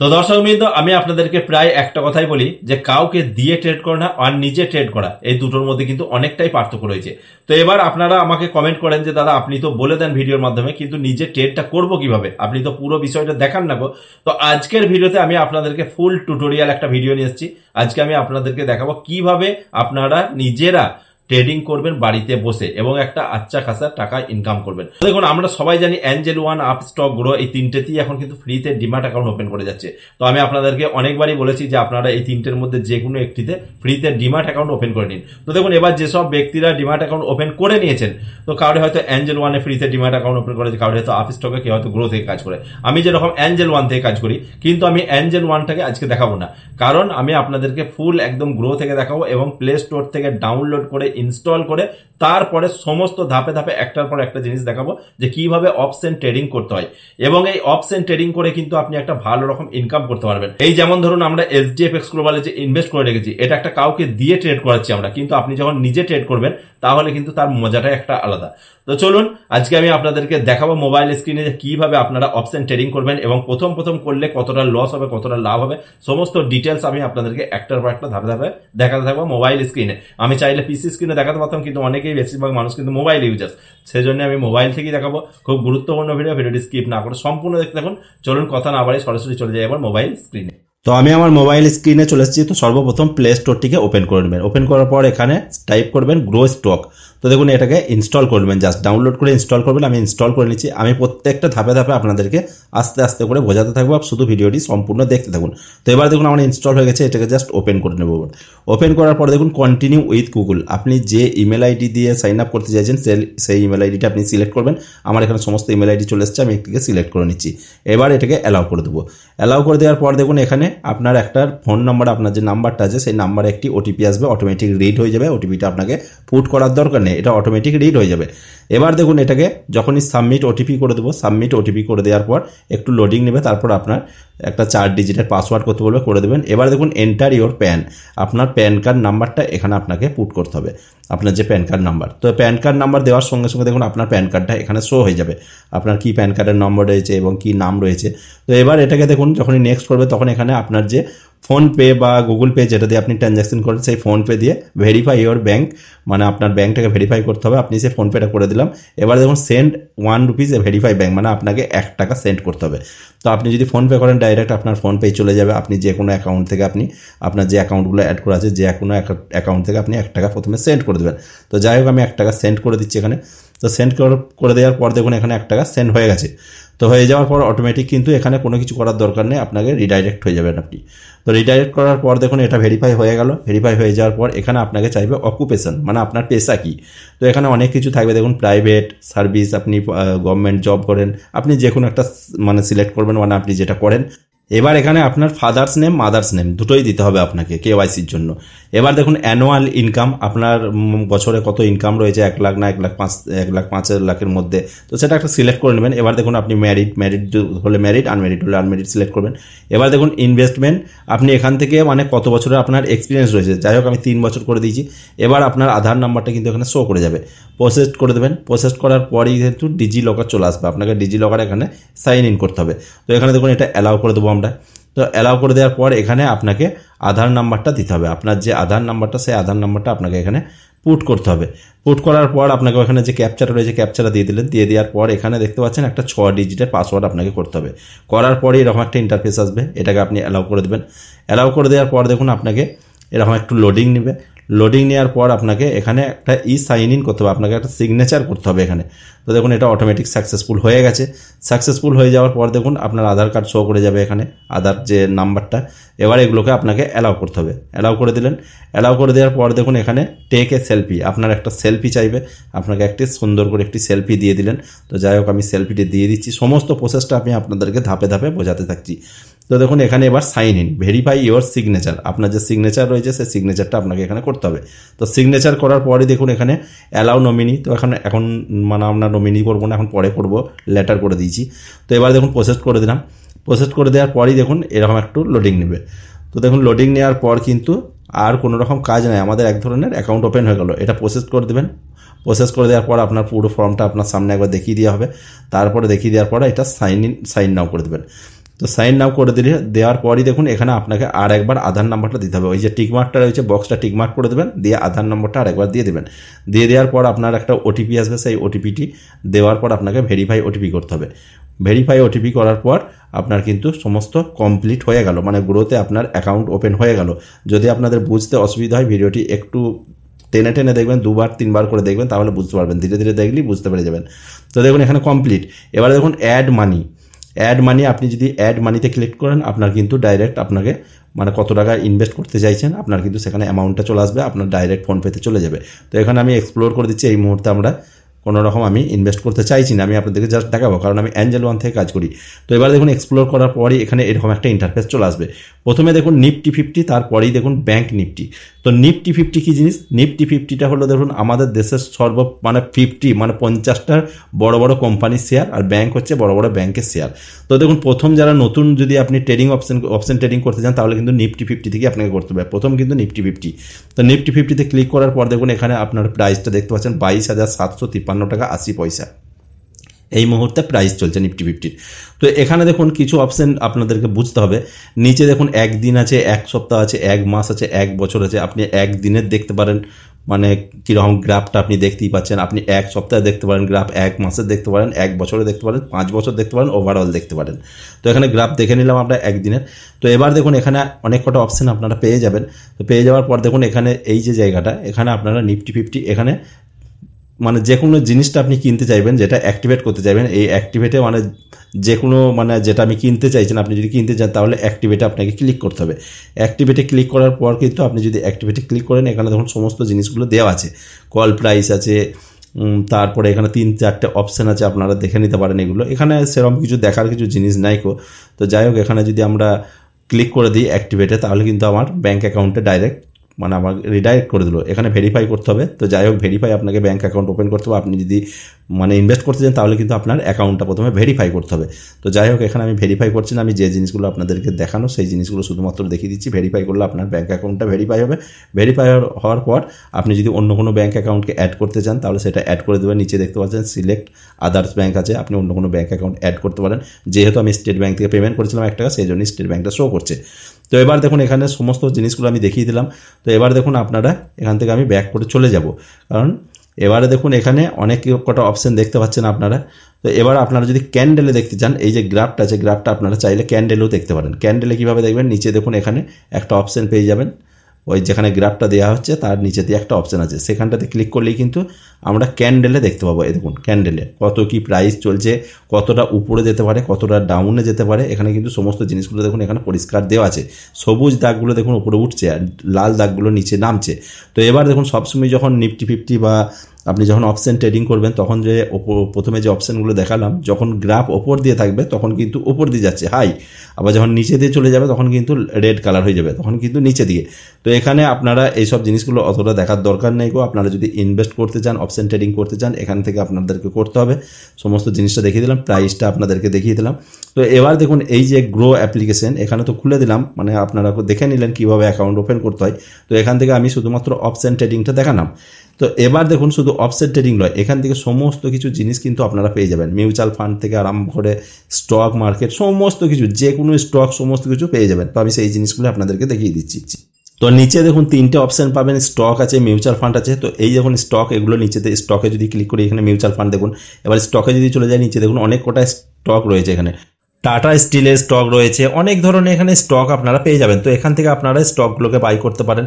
তো দর্শক বৃন্দ আমি আপনাদেরকে প্রায় একটা কথাই বলি যে কাউকে দিয়ে ট্রেড করা না আর নিজে ট্রেড করা এই দুটোর মধ্যে কিন্তু অনেকটাই পার্থক্য রয়েছে তো এবার আপনারা আমাকে কমেন্ট করেন যে দাদা আপনি তো বলে দেন ভিডিওর মাধ্যমে কিন্তু নিজে ট্রেডটা করব কিভাবে আপনি তো পুরো বিষয়টা দেখান না গো তো আজকের ভিডিওতে আমি আপনাদেরকে ফুল টুটোরিয়াল একটা ভিডিও নিয়ে এসেছি আজকে আমি আপনাদেরকে দেখাবো কিভাবে আপনারা নিজেরা ট্রেডিং করবেন বাড়িতে বসে এবং একটা আচ্ছা খাসা টাকা ইনকাম করবেন দেখুন আমরা সবাই জানি Angel One Upstox Groww এই তিনটেতেই এখন কিন্তু ফ্রিতে ডিমার্ট অ্যাকাউন্ট ওপেন করে যাচ্ছে তো আমি আপনাদেরকে অনেকবারই বলেছি যে আপনারা এই তিনটের মধ্যে যে কোনো একটিতে ফ্রিতে ডিমার্ট অ্যাকাউন্ট ওপেন করে নিন তো দেখুন এবার যেসব ব্যক্তিরা ডিমার্ট অ্যাকাউন্ট ওপেন করে নিয়েছেন তো কাউরে হয়তো অ্যাঞ্জেল ওয়ানে ফ্রিতে ডিমার্ট অ্যাকাউন্ট ওপেন করেছে কাউরে হয়তো আপ স্টকে কেউ হয়তো গ্রো থেকে কাজ করে আমি যেরকম অ্যাঞ্জেল ওয়ান থেকে কাজ করি কিন্তু আমি অ্যাঞ্জেল ওয়ানটাকে আজকে দেখাবো না কারণ আমি আপনাদেরকে ফুল একদম গ্রো থেকে দেখাবো এবং প্লে স্টোর থেকে ডাউনলোড করে ইনস্টল করে তারপরে সমস্ত ধাপে ধাপে একটার পর একটা জিনিস দেখাবো যে কিভাবে অপশন ট্রেডিং করতে হয় এবং এই অপশন ট্রেডিং করে কিন্তু আপনি একটা ভালো রকম ইনকাম করতে পারবেন এই যেমন ধরুন আমরা এস এফ এক্স গ্লোবালে যে ইনভেস্ট করে রেখেছি এটা একটা কাউকে দিয়ে ট্রেড করাচ্ছি আমরা কিন্তু আপনি যখন নিজে ট্রেড করবেন তাহলে কিন্তু তার মজাটা একটা আলাদা তো চলুন আজকে আমি আপনাদেরকে দেখাবো মোবাইল স্ক্রিনে যে কিভাবে আপনারা অপশন ট্রেডিং করবেন এবং প্রথম প্রথম করলে কতটা লস হবে কতটা লাভ হবে সমস্ত ডিটেলস আমি আপনাদেরকে একটার পর একটা ধাপে ধাপে দেখাতে থাকবো মোবাইল স্ক্রিনে আমি চাইলে পিসি স্ক্রিন স্ক্রিনে দেখাতে পারতাম কিন্তু অনেকেই বেশিরভাগ মানুষ কিন্তু মোবাইল ইউজার্স সেই জন্য আমি মোবাইল থেকেই দেখাবো খুব গুরুত্বপূর্ণ ভিডিও ভিডিওটি স্কিপ না করে সম্পূর্ণ দেখতে থাকুন চলুন কথা না বাড়ি সরাসরি চলে যাই এবার মোবাইল স্ক্রিনে তো আমি আমার মোবাইল স্ক্রিনে চলে এসেছি তো সর্বপ্রথম প্লে স্টোরটিকে ওপেন করে নেবেন ওপেন করার পর এখানে টাইপ করবেন গ্রো স্টক তো দেখুন এটাকে ইনস্টল করবেন জাস্ট ডাউনলোড করে ইনস্টল করবেন আমি ইনস্টল করে নিচ্ছি আমি প্রত্যেকটা ধাপে ধাপে আপনাদেরকে আস্তে আস্তে করে বোঝাতে থাকবো শুধু ভিডিওটি সম্পূর্ণ দেখতে থাকুন তো এবার দেখুন আমার ইনস্টল হয়ে গেছে এটাকে জাস্ট ওপেন করে নেব ওপেন করার পর দেখুন কন্টিনিউ উইথ গুগল আপনি যে ইমেল আইডি দিয়ে সাইন আপ করতে চাইছেন সেই ইমেল আইডিটা আপনি সিলেক্ট করবেন আমার এখানে সমস্ত ইমেল আইডি চলে এসেছে আমি একটিকে সিলেক্ট করে নিচ্ছি এবার এটাকে অ্যালাউ করে দেবো অ্যালাউ করে দেওয়ার পর দেখুন এখানে আপনার একটা ফোন নাম্বার আপনার যে নাম্বারটা আছে সেই নাম্বারে একটি ওটিপি আসবে অটোমেটিক রিড হয়ে যাবে ওটিপিটা আপনাকে পুট করার দরকার নেই মানে এটা অটোমেটিক রিড হয়ে যাবে এবার দেখুন এটাকে যখনই সাবমিট ওটিপি করে দেবো সাবমিট ওটিপি করে দেওয়ার পর একটু লোডিং নেবে তারপর আপনার একটা চার ডিজিটের পাসওয়ার্ড করতে বলবে করে দেবেন এবার দেখুন এন্টার ইউর প্যান আপনার প্যান কার্ড নাম্বারটা এখানে আপনাকে পুট করতে হবে আপনার যে প্যান কার্ড নাম্বার তো প্যান কার্ড নাম্বার দেওয়ার সঙ্গে সঙ্গে দেখুন আপনার প্যান কার্ডটা এখানে শো হয়ে যাবে আপনার কি প্যান কার্ডের নম্বর রয়েছে এবং কি নাম রয়েছে তো এবার এটাকে দেখুন যখনই নেক্সট করবে তখন এখানে আপনার যে ফোনপে বা গুগল পে যেটা দিয়ে আপনি ট্রানজ্যাকশন করেন সেই ফোনপে দিয়ে ভেরিফাই ইউর ব্যাঙ্ক মানে আপনার ব্যাঙ্কটাকে ভেরিফাই করতে হবে আপনি সেই ফোনপেটা করে দিলাম এবার দেখুন সেন্ড ওয়ান এ ভেরিফাই ব্যাঙ্ক মানে আপনাকে এক টাকা সেন্ড করতে হবে তো আপনি যদি ফোনপে করেন ডাইরেক্ট আপনার ফোনপে চলে যাবে আপনি যে কোনো অ্যাকাউন্ট থেকে আপনি আপনার যে অ্যাকাউন্টগুলো অ্যাড করা আছে যে কোনো অ্যাকাউন্ট থেকে আপনি এক টাকা প্রথমে সেন্ড করে দেবেন তো যাই হোক আমি এক টাকা সেন্ড করে দিচ্ছি এখানে তো সেন্ড করে দেওয়ার পর দেখুন এখানে এক টাকা সেন্ড হয়ে গেছে তো হয়ে যাওয়ার পর অটোমেটিক কিন্তু এখানে কোনো কিছু করার দরকার নেই আপনাকে রিডাইরেক্ট হয়ে যাবেন আপনি তো রিডাইরেক্ট করার পর দেখুন এটা ভেরিফাই হয়ে গেল ভেরিফাই হয়ে যাওয়ার পর এখানে আপনাকে চাইবে অকুপেশন মানে আপনার পেশা কি তো এখানে অনেক কিছু থাকবে দেখুন প্রাইভেট সার্ভিস আপনি গভর্নমেন্ট জব করেন আপনি যে কোনো একটা মানে সিলেক্ট করবেন মানে আপনি যেটা করেন এবার এখানে আপনার ফাদার্স নেম মাদার্স নেম দুটোই দিতে হবে আপনাকে ওয়াইসির জন্য এবার দেখুন অ্যানুয়াল ইনকাম আপনার বছরে কত ইনকাম রয়েছে এক লাখ না এক লাখ পাঁচ এক লাখ পাঁচ লাখের মধ্যে তো সেটা একটা সিলেক্ট করে নেবেন এবার দেখুন আপনি ম্যারিড ম্যারিড হলে ম্যারিড আনম্যারিড হলে আনম্যারিড সিলেক্ট করবেন এবার দেখুন ইনভেস্টমেন্ট আপনি এখান থেকে মানে কত বছরের আপনার এক্সপিরিয়েন্স রয়েছে যাই হোক আমি তিন বছর করে দিয়েছি এবার আপনার আধার নাম্বারটা কিন্তু এখানে শো করে যাবে প্রসেস করে দেবেন প্রসেস করার পরেই যেহেতু ডিজি লকার চলে আসবে আপনাকে ডিজি লকার এখানে সাইন ইন করতে হবে তো এখানে দেখুন এটা অ্যালাউ করে দেবো আমরা তো অ্যালাউ করে দেওয়ার পর এখানে আপনাকে আধার নাম্বারটা দিতে হবে আপনার যে আধার নাম্বারটা সেই আধার নাম্বারটা আপনাকে এখানে পুট করতে হবে পুট করার পর আপনাকে ওখানে যে ক্যাপচার রয়েছে ক্যাপচারটা দিয়ে দিলেন দিয়ে দেওয়ার পর এখানে দেখতে পাচ্ছেন একটা ছ ডিজিটের পাসওয়ার্ড আপনাকে করতে হবে করার পরে এরকম একটা ইন্টারফেস আসবে এটাকে আপনি অ্যালাউ করে দেবেন অ্যালাউ করে দেওয়ার পর দেখুন আপনাকে এরকম একটু লোডিং নেবে লোডিং নেওয়ার পর আপনাকে এখানে একটা ই সাইন ইন করতে হবে আপনাকে একটা সিগনেচার করতে হবে এখানে তো দেখুন এটা অটোমেটিক সাকসেসফুল হয়ে গেছে সাকসেসফুল হয়ে যাওয়ার পর দেখুন আপনার আধার কার্ড শো করে যাবে এখানে আধার যে নাম্বারটা এবার এগুলোকে আপনাকে অ্যালাউ করতে হবে অ্যালাউ করে দিলেন অ্যালাউ করে দেওয়ার পর দেখুন এখানে টেক এ সেলফি আপনার একটা সেলফি চাইবে আপনাকে একটি সুন্দর করে একটি সেলফি দিয়ে দিলেন তো যাই হোক আমি সেলফিটি দিয়ে দিচ্ছি সমস্ত প্রসেসটা আমি আপনাদেরকে ধাপে ধাপে বোঝাতে থাকছি তো দেখুন এখানে এবার sign in verify your signature আপনার যে সিগনেচার রয়েছে সেই সিগনেচারটা আপনাকে এখানে করতে হবে তো সিগনেচার করার পরে দেখুন এখানে অ্যালাউ নমিনি তো এখন এখন মানে আমরা নমিনি করবো না এখন পরে করবো লেটার করে দিয়েছি তো এবার দেখুন প্রসেস করে দিলাম প্রসেস করে দেওয়ার পরই দেখুন এরকম একটু লোডিং নেবে তো দেখুন লোডিং নেওয়ার পর কিন্তু আর কোনো রকম কাজ নাই আমাদের এক ধরনের অ্যাকাউন্ট ওপেন হয়ে গেলো এটা প্রসেস করে দেবেন প্রসেস করে দেওয়ার পর আপনার পুরো ফর্মটা আপনার সামনে একবার দেখিয়ে দেওয়া হবে তারপরে দেখিয়ে দেওয়ার পর এটা সাইন ইন সাইন নাও করে দেবেন তো সাইন নাও করে দিলে দেওয়ার পরই দেখুন এখানে আপনাকে আর একবার আধার নাম্বারটা দিতে হবে ওই যে টিকমার্কটা রয়েছে বক্সটা টিকমার্ক করে দেবেন দিয়ে আধার নম্বরটা আরেকবার দিয়ে দেবেন দিয়ে দেওয়ার পর আপনার একটা ওটিপি আসবে সেই ওটিপিটি দেওয়ার পর আপনাকে ভেরিফাই ওটিপি করতে হবে ভেরিফাই ওটিপি করার পর আপনার কিন্তু সমস্ত কমপ্লিট হয়ে গেল মানে গ্রোতে আপনার অ্যাকাউন্ট ওপেন হয়ে গেল যদি আপনাদের বুঝতে অসুবিধা হয় ভিডিওটি একটু টেনে টেনে দেখবেন দুবার তিনবার করে দেখবেন তাহলে বুঝতে পারবেন ধীরে ধীরে দেখলেই বুঝতে পেরে যাবেন তো দেখুন এখানে কমপ্লিট এবার দেখুন অ্যাড মানি অ্যাড মানি আপনি যদি অ্যাড মানিতে ক্লিক করেন আপনার কিন্তু ডাইরেক্ট আপনাকে মানে কত টাকা ইনভেস্ট করতে চাইছেন আপনার কিন্তু সেখানে অ্যামাউন্টটা চলে আসবে আপনার ডাইরেক্ট ফোনপেতে চলে যাবে তো এখানে আমি এক্সপ্লোর করে দিচ্ছি এই মুহূর্তে আমরা কোনো রকম আমি ইনভেস্ট করতে চাইছি না আমি আপনাদেরকে জাস্ট দেখাবো কারণ আমি অ্যাঞ্জেল ওয়ান থেকে কাজ করি তো এবার দেখুন এক্সপ্লোর করার পরই এখানে এরকম একটা ইন্টারফেস চলে আসবে প্রথমে দেখুন নিফটি ফিফটি তারপরেই দেখুন ব্যাংক নিফটি তো নিফটি ফিফটি কী জিনিস নিফটি ফিফটিটা হলো দেখুন আমাদের দেশের সর্ব মানে ফিফটি মানে পঞ্চাশটার বড় বড় কোম্পানির শেয়ার আর ব্যাঙ্ক হচ্ছে বড় বড় ব্যাংকের শেয়ার তো দেখুন প্রথম যারা নতুন যদি আপনি ট্রেডিং অপশন অপশন ট্রেডিং করতে চান তাহলে কিন্তু নিফটি ফিফটি থেকে আপনাকে করতে হবে প্রথম কিন্তু নিফটি ফিফটি তো নিফটি ফিফটিতে ক্লিক করার পর দেখুন এখানে আপনার প্রাইসটা দেখতে পাচ্ছেন বাইশ হাজার সাতশো তিপ্পান্ন টাকা আশি পয়সা এই মুহূর্তে প্রাইস চলছে নিফটি ফিফটির তো এখানে দেখুন কিছু অপশন আপনাদেরকে বুঝতে হবে নিচে দেখুন একদিন আছে এক সপ্তাহ আছে এক মাস আছে এক বছর আছে আপনি একদিনের দেখতে পারেন মানে কীরকম গ্রাফটা আপনি দেখতেই পাচ্ছেন আপনি এক সপ্তাহে দেখতে পারেন গ্রাফ এক মাসে দেখতে পারেন এক বছরে দেখতে পারেন পাঁচ বছর দেখতে পারেন ওভারঅল দেখতে পারেন তো এখানে গ্রাফ দেখে নিলাম আমরা একদিনের তো এবার দেখুন এখানে অনেক কটা অপশান আপনারা পেয়ে যাবেন তো পেয়ে যাওয়ার পর দেখুন এখানে এই যে জায়গাটা এখানে আপনারা নিফটি ফিফটি এখানে মানে যে কোনো জিনিসটা আপনি কিনতে চাইবেন যেটা অ্যাক্টিভেট করতে চাইবেন এই অ্যাক্টিভেটে মানে যে কোনো মানে যেটা আমি কিনতে চাইছেন আপনি যদি কিনতে চান তাহলে অ্যাক্টিভেটে আপনাকে ক্লিক করতে হবে অ্যাক্টিভেটে ক্লিক করার পর কিন্তু আপনি যদি অ্যাক্টিভেটে ক্লিক করেন এখানে ধরুন সমস্ত জিনিসগুলো দেওয়া আছে কল প্রাইস আছে তারপরে এখানে তিন চারটে অপশান আছে আপনারা দেখে নিতে পারেন এগুলো এখানে সেরকম কিছু দেখার কিছু জিনিস নাই কো তো যাই হোক এখানে যদি আমরা ক্লিক করে দিই অ্যাক্টিভেটে তাহলে কিন্তু আমার ব্যাঙ্ক অ্যাকাউন্টে ডাইরেক্ট মানে আমার রিডাইরেক্ট করে দিল এখানে ভেরিফাই করতে হবে তো যাই হোক ভেরিফাই আপনাকে ব্যাঙ্ক অ্যাকাউন্ট ওপেন করতে হবে আপনি যদি মানে ইনভেস্ট করতে চান তাহলে কিন্তু আপনার অ্যাকাউন্টটা প্রথমে ভেরিফাই করতে হবে তো যাই হোক এখানে আমি ভেরিফাই করছি না আমি যে জিনিসগুলো আপনাদেরকে দেখানো সেই জিনিসগুলো শুধুমাত্র দেখিয়ে দিচ্ছি ভেরিফাই করলে আপনার ব্যাঙ্ক অ্যাকাউন্টটা ভেরিফাই হবে ভেরিফাই হওয়ার পর আপনি যদি অন্য কোনো ব্যাঙ্ক অ্যাকাউন্টকে অ্যাড করতে চান তাহলে সেটা অ্যাড করে দেবেন নিচে দেখতে পাচ্ছেন সিলেক্ট আদার্স ব্যাঙ্ক আছে আপনি অন্য কোনো ব্যাঙ্ক অ্যাকাউন্ট অ্যাড করতে পারেন যেহেতু আমি স্টেট ব্যাঙ্ক থেকে পেমেন্ট করেছিলাম এক টাকা সেই জন্য স্টেট ব্যাঙ্কটা শো করছে তো এবার দেখুন এখানে সমস্ত জিনিসগুলো আমি দেখিয়ে দিলাম তো এবার দেখুন আপনারা এখান থেকে আমি ব্যাক করে চলে যাব কারণ এবারে দেখুন এখানে অনেক কটা অপশান দেখতে পাচ্ছেন আপনারা তো এবার আপনারা যদি ক্যান্ডেলে দেখতে চান এই যে গ্রাফটা আছে গ্রাফটা আপনারা চাইলে ক্যান্ডেলেও দেখতে পারেন ক্যান্ডেলে কীভাবে দেখবেন নিচে দেখুন এখানে একটা অপশান পেয়ে যাবেন ওই যেখানে গ্রাফটা দেওয়া হচ্ছে তার নিচে দিয়ে একটা অপশান আছে সেখানটাতে ক্লিক করলেই কিন্তু আমরা ক্যান্ডেলে দেখতে পাবো এই দেখুন ক্যান্ডেলে কত কি প্রাইস চলছে কতটা উপরে যেতে পারে কতটা ডাউনে যেতে পারে এখানে কিন্তু সমস্ত জিনিসগুলো দেখুন এখানে পরিষ্কার দেওয়া আছে সবুজ দাগগুলো দেখুন উপরে উঠছে আর লাল দাগগুলো নিচে নামছে তো এবার দেখুন সবসময় যখন নিফটি ফিফটি বা আপনি যখন অপশন ট্রেডিং করবেন তখন যে প্রথমে যে অপশনগুলো দেখালাম যখন গ্রাফ ওপর দিয়ে থাকবে তখন কিন্তু ওপর দিয়ে যাচ্ছে হাই আবার যখন নিচে দিয়ে চলে যাবে তখন কিন্তু রেড কালার হয়ে যাবে তখন কিন্তু নিচে দিয়ে তো এখানে আপনারা এইসব জিনিসগুলো অতটা দেখার দরকার নেই গো আপনারা যদি ইনভেস্ট করতে চান অপশন ট্রেডিং করতে চান এখান থেকে আপনাদেরকে করতে হবে সমস্ত জিনিসটা দেখিয়ে দিলাম প্রাইসটা আপনাদেরকে দেখিয়ে দিলাম তো এবার দেখুন এই যে গ্রো অ্যাপ্লিকেশন এখানে তো খুলে দিলাম মানে আপনারা দেখে নিলেন কিভাবে অ্যাকাউন্ট ওপেন করতে হয় তো এখান থেকে আমি শুধুমাত্র অপশন ট্রেডিংটা দেখালাম তো এবার দেখুন শুধু অফসেট ট্রেডিং নয় এখান থেকে সমস্ত কিছু জিনিস কিন্তু আপনারা পেয়ে যাবেন মিউচুয়াল ফান্ড থেকে আরম্ভ করে স্টক মার্কেট সমস্ত কিছু যে কোনো স্টক সমস্ত কিছু পেয়ে যাবেন তো আমি সেই জিনিসগুলো আপনাদেরকে দেখিয়ে দিচ্ছি তো নিচে দেখুন তিনটে অপশন পাবেন স্টক আছে মিউচুয়াল ফান্ড আছে তো এই যখন স্টক এগুলো নিচেতে স্টকে যদি ক্লিক করি এখানে মিউচুয়াল ফান্ড দেখুন এবার স্টকে যদি চলে যায় নিচে দেখুন অনেক কটা স্টক রয়েছে এখানে টাটা স্টিলের স্টক রয়েছে অনেক ধরনের এখানে স্টক আপনারা পেয়ে যাবেন তো এখান থেকে আপনারা স্টকগুলোকে বাই করতে পারেন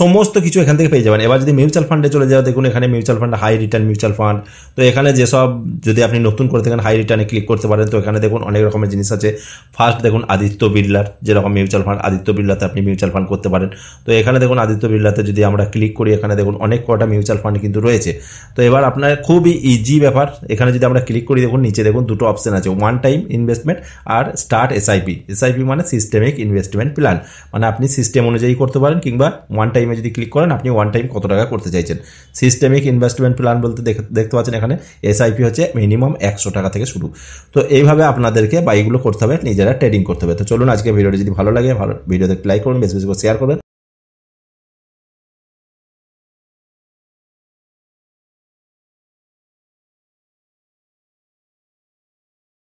সমস্ত কিছু এখান থেকে পেয়ে যাবেন এবার যদি মিউচুয়াল ফান্ডে চলে যাও দেখুন এখানে mutual fund high return mutual fund তো এখানে যেসব যদি আপনি নতুন করে থাকেন হাই রিটার্নে ক্লিক করতে পারেন তো এখানে দেখুন অনেক রকমের জিনিস আছে ফার্স্ট দেখুন আদিত্য বিড়লার যেরকম মিউচুয়াল ফান্ড আদিত্য বিড়লাতে আপনি মিউচুয়াল ফান্ড করতে পারেন তো এখানে দেখুন আদিত্য বিড়লাতে যদি আমরা ক্লিক করি এখানে দেখুন অনেক কটা মিউচুয়াল ফান্ড কিন্তু রয়েছে তো এবার আপনার খুবই ইজি ব্যাপার এখানে যদি আমরা ক্লিক করি দেখুন নিচে দেখুন দুটো অপশন আছে ওয়ান টাইম ইনভেস্টমেন্ট আর স্টার্ট এসআইপি এসআইপি মানে সিস্টেমিক ইনভেস্টমেন্ট প্ল্যান মানে আপনি সিস্টেম অনুযায়ী করতে পারেন কিংবা ওয়ান টাইমে যদি ক্লিক করেন আপনি ওয়ান টাইম কত টাকা করতে চাইছেন সিস্টেমিক ইনভেস্টমেন্ট প্ল্যান বলতে দেখতে পাচ্ছেন এখানে এসআইপি হচ্ছে মিনিমাম একশো টাকা থেকে শুরু তো এইভাবে আপনাদেরকে বা এইগুলো করতে হবে নিজেরা ট্রেডিং করতে হবে তো চলুন আজকে ভিডিওটি যদি ভালো লাগে ভালো ভিডিওতে লাইক করুন বেশি বেশি শেয়ার করবেন